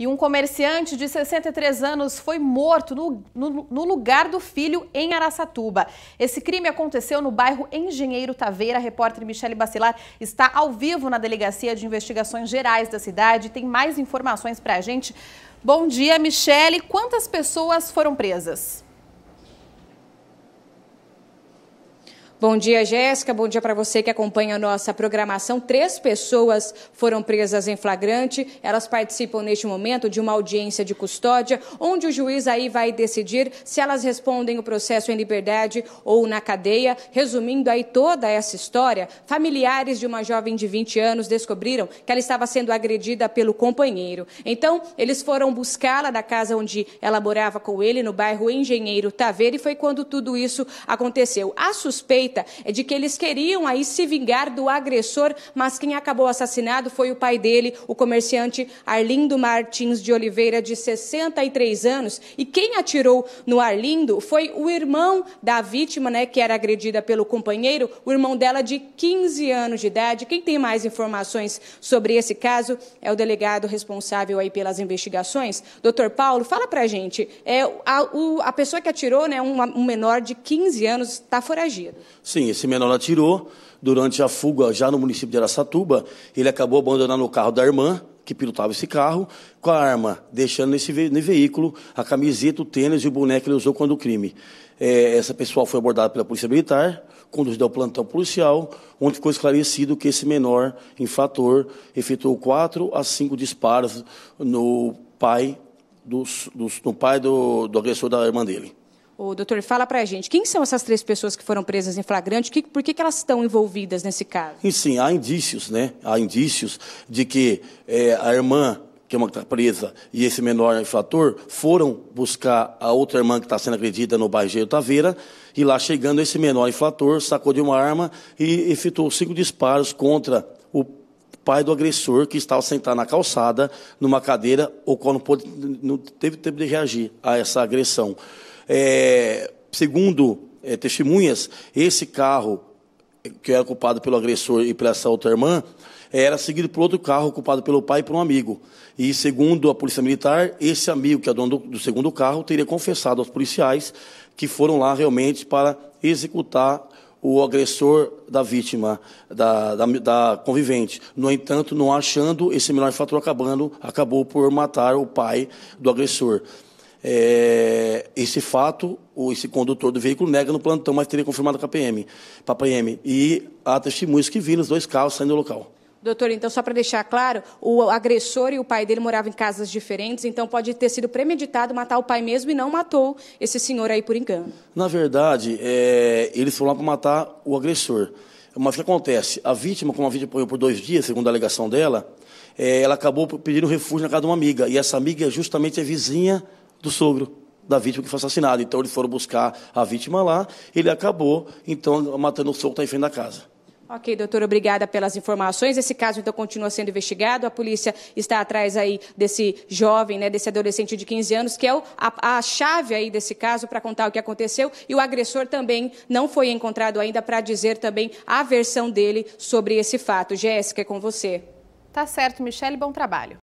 E um comerciante de 63 anos foi morto no, no, no, lugar do filho em Araçatuba. Esse crime aconteceu no bairro Engenheiro Taveira. A repórter Michele Bacilar está ao vivo na Delegacia de Investigações Gerais da cidade. Tem mais informações para a gente. Bom dia, Michele. Quantas pessoas foram presas? Bom dia, Jéssica. Bom dia para você que acompanha a nossa programação. Três pessoas foram presas em flagrante. Elas participam neste momento de uma audiência de custódia, onde o juiz aí vai decidir se elas respondem o processo em liberdade ou na cadeia. Resumindo aí toda essa história, familiares de uma jovem de 20 anos descobriram que ela estava sendo agredida pelo companheiro. Então, eles foram buscá-la da casa onde ela morava com ele, no bairro Engenheiro Taveira, e foi quando tudo isso aconteceu. A suspeita suspeita é de que eles queriam aí se vingar do agressor, mas quem acabou assassinado foi o pai dele, o comerciante Arlindo Martins de Oliveira, de 63 anos. E quem atirou no Arlindo foi o irmão da vítima, né, que era agredida pelo companheiro, o irmão dela de 15 anos de idade. Quem tem mais informações sobre esse caso é o delegado responsável aí pelas investigações. Doutor Paulo, fala pra gente, é, a, o, a pessoa que atirou, né, um, um menor de 15 anos, está foragido. Sim, esse menor atirou. Durante a fuga, já no município de Aracatuba, ele acabou abandonando o carro da irmã, que pilotava esse carro, com a arma, deixando nesse, ve veículo a camiseta, o tênis e o boneco que ele usou quando o crime. É, essa pessoa foi abordada pela Polícia Militar, conduzida ao plantão policial, onde ficou esclarecido que esse menor infrator efetuou quatro a cinco disparos no pai, dos, dos, no pai do, do agressor da irmã dele. O doutor, fala para a gente, quem são essas três pessoas que foram presas em flagrante? Que, por que, que elas estão envolvidas nesse caso? E sim, há indícios, né? Há indícios de que é, a irmã que é uma que está presa, e esse menor infrator, foram buscar a outra irmã que está sendo agredida no bairro de Taveira, e lá chegando, esse menor infrator sacou de uma arma e efetuou cinco disparos contra o pai do agressor, que estava sentado na calçada, numa cadeira, o qual não, pôde, não teve tempo de reagir a essa agressão. É, segundo é, testemunhas, esse carro que era é ocupado pelo agressor e pela sua outra irmã, era seguido por outro carro ocupado pelo pai e por um amigo. E, segundo a Polícia Militar, esse amigo, que é dono do, do segundo carro, teria confessado aos policiais que foram lá realmente para executar o agressor da vítima, da, da, da convivente. No entanto, não achando, esse menor fator acabando, acabou por matar o pai do agressor. É, esse fato, esse condutor do veículo nega no plantão, mas teria confirmado com a PM, para a PM. E há testemunhas que viram os dois carros saindo do local. Doutor, então, só para deixar claro, o agressor e o pai dele moravam em casas diferentes, então pode ter sido premeditado matar o pai mesmo e não matou esse senhor aí por engano. Na verdade, é, eles foram lá para matar o agressor. Mas o que acontece? A vítima, como a vítima apanhou por dois dias, segundo a alegação dela, é, ela acabou pedindo refúgio na casa de uma amiga. E essa amiga é justamente é vizinha do sogro da vítima que foi assassinada. Então eles foram buscar a vítima lá, ele acabou, então, matando o soco tá em frente da casa. Ok, doutora, obrigada pelas informações. Esse caso, então, continua sendo investigado. A polícia está atrás aí desse jovem, né, desse adolescente de 15 anos, que é o, a, a, chave aí desse caso para contar o que aconteceu. E o agressor também não foi encontrado ainda para dizer também a versão dele sobre esse fato. Jéssica, é com você. Tá certo, Michele, bom trabalho.